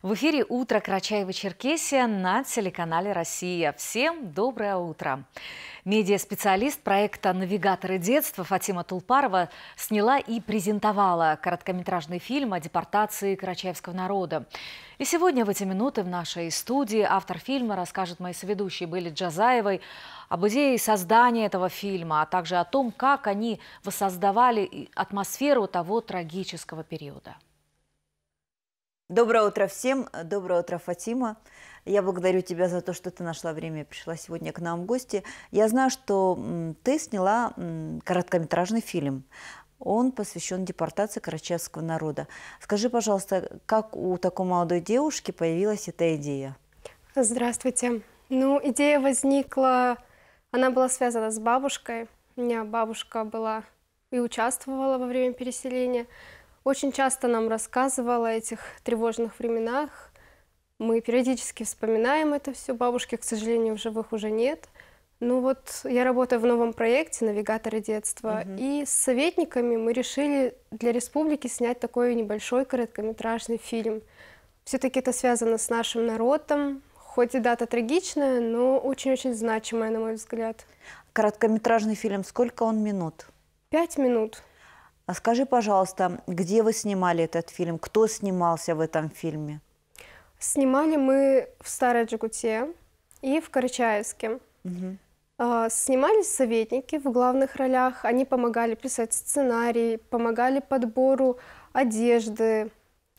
В эфире «Утро Карачаева-Черкесия» на телеканале «Россия». Всем доброе утро! Медиа-специалист проекта «Навигаторы детства» Фатима Тулпарова сняла и презентовала короткометражный фильм о депортации карачаевского народа. И сегодня в эти минуты в нашей студии автор фильма расскажет моей соведущие Были Джазаевой об идее создания этого фильма, а также о том, как они воссоздавали атмосферу того трагического периода. Доброе утро всем. Доброе утро, Фатима. Я благодарю тебя за то, что ты нашла время и пришла сегодня к нам в гости. Я знаю, что ты сняла короткометражный фильм. Он посвящен депортации карачевского народа. Скажи, пожалуйста, как у такой молодой девушки появилась эта идея? Здравствуйте. Ну, идея возникла... Она была связана с бабушкой. У меня бабушка была и участвовала во время переселения – очень часто нам рассказывала о этих тревожных временах. Мы периодически вспоминаем это все. Бабушки, к сожалению, в живых уже нет. Ну вот я работаю в новом проекте «Навигаторы детства», угу. и с советниками мы решили для республики снять такой небольшой короткометражный фильм. Все-таки это связано с нашим народом, хоть и дата трагичная, но очень-очень значимая, на мой взгляд. Короткометражный фильм, сколько он минут? Пять минут. А скажи, пожалуйста, где вы снимали этот фильм? Кто снимался в этом фильме? Снимали мы в Старой Джигуте и в Карачаевске. Угу. А, Снимались советники в главных ролях. Они помогали писать сценарий, помогали подбору одежды,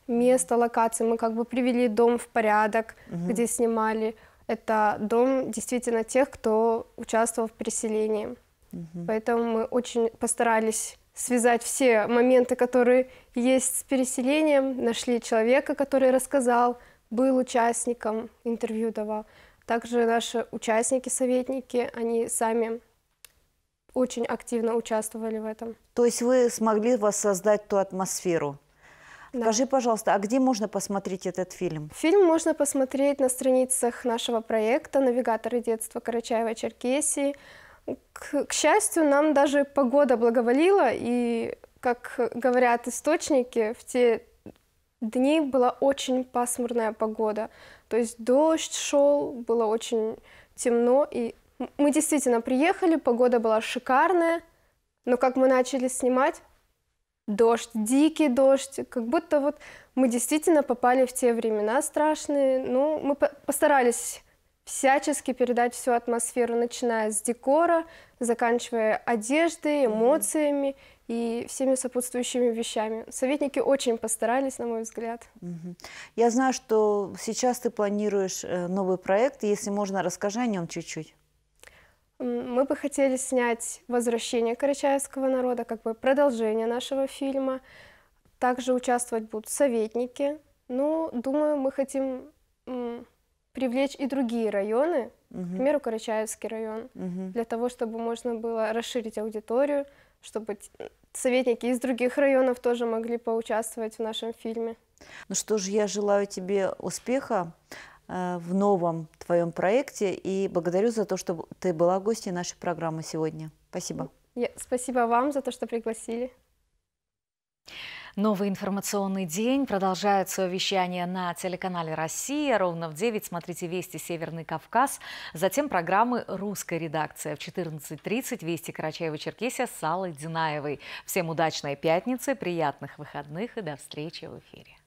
места, локации. Мы как бы привели дом в порядок, угу. где снимали. Это дом действительно тех, кто участвовал в переселении. Угу. Поэтому мы очень постарались связать все моменты, которые есть с переселением. Нашли человека, который рассказал, был участником, интервью давал. Также наши участники-советники, они сами очень активно участвовали в этом. То есть вы смогли воссоздать ту атмосферу? Да. Скажи, пожалуйста, а где можно посмотреть этот фильм? Фильм можно посмотреть на страницах нашего проекта «Навигаторы детства Карачаева-Черкесии», к, к счастью, нам даже погода благоволила, и, как говорят источники, в те дни была очень пасмурная погода. То есть дождь шел, было очень темно, и мы действительно приехали, погода была шикарная, но как мы начали снимать, дождь, дикий дождь, как будто вот мы действительно попали в те времена страшные. Ну, мы постарались всячески передать всю атмосферу, начиная с декора, заканчивая одеждой, эмоциями и всеми сопутствующими вещами. Советники очень постарались, на мой взгляд. Я знаю, что сейчас ты планируешь э, новый проект. Если можно, расскажи о нем чуть-чуть. Мы бы хотели снять «Возвращение карачаевского народа», как бы продолжение нашего фильма. Также участвовать будут советники. Ну, думаю, мы хотим привлечь и другие районы, угу. к примеру, Карачаевский район, угу. для того, чтобы можно было расширить аудиторию, чтобы советники из других районов тоже могли поучаствовать в нашем фильме. Ну что ж, я желаю тебе успеха э, в новом твоем проекте и благодарю за то, что ты была гостью нашей программы сегодня. Спасибо. Я, спасибо вам за то, что пригласили. Новый информационный день. продолжает свое вещание на телеканале «Россия». Ровно в 9 смотрите «Вести Северный Кавказ». Затем программы «Русская редакция». В 14.30 «Вести Карачаева-Черкесия» с Аллой Динаевой. Всем удачной пятницы, приятных выходных и до встречи в эфире.